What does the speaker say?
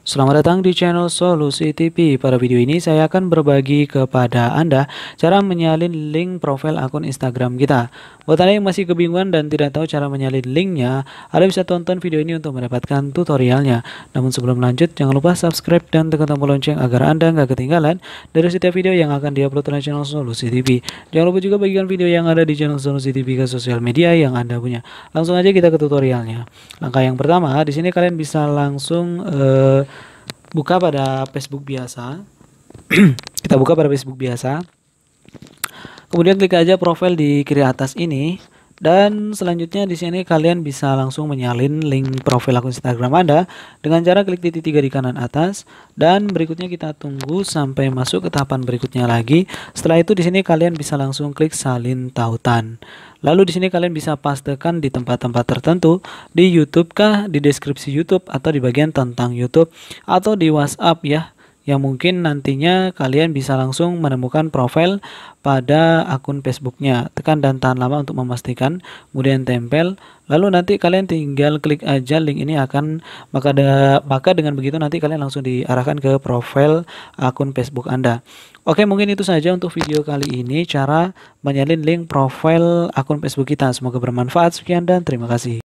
Selamat datang di channel Solusi TV. Pada video ini saya akan berbagi kepada Anda cara menyalin link profil akun Instagram kita. Buat Anda yang masih kebingungan dan tidak tahu cara menyalin linknya, Anda bisa tonton video ini untuk mendapatkan tutorialnya. Namun sebelum lanjut, jangan lupa subscribe dan tekan tombol lonceng agar Anda nggak ketinggalan dari setiap video yang akan diupload oleh channel Solusi TV. Jangan lupa juga bagikan video yang ada di channel Solusi TV ke sosial media yang Anda punya. Langsung aja kita ke tutorialnya. Langkah yang pertama, di sini kalian bisa langsung... Uh, buka pada Facebook biasa kita buka pada Facebook biasa kemudian klik aja profil di kiri atas ini dan selanjutnya di sini kalian bisa langsung menyalin link profil akun Instagram Anda dengan cara klik titik tiga di kanan atas dan berikutnya kita tunggu sampai masuk ke tahapan berikutnya lagi. Setelah itu di sini kalian bisa langsung klik salin tautan. Lalu di sini kalian bisa pastekan di tempat-tempat tertentu di YouTube kah, di deskripsi YouTube atau di bagian tentang YouTube atau di WhatsApp ya yang mungkin nantinya kalian bisa langsung menemukan profil pada akun Facebooknya. Tekan dan tahan lama untuk memastikan, kemudian tempel. Lalu nanti kalian tinggal klik aja link ini akan maka ada, maka dengan begitu nanti kalian langsung diarahkan ke profil akun Facebook Anda. Oke, mungkin itu saja untuk video kali ini cara menyalin link profil akun Facebook kita. Semoga bermanfaat. Sekian dan terima kasih.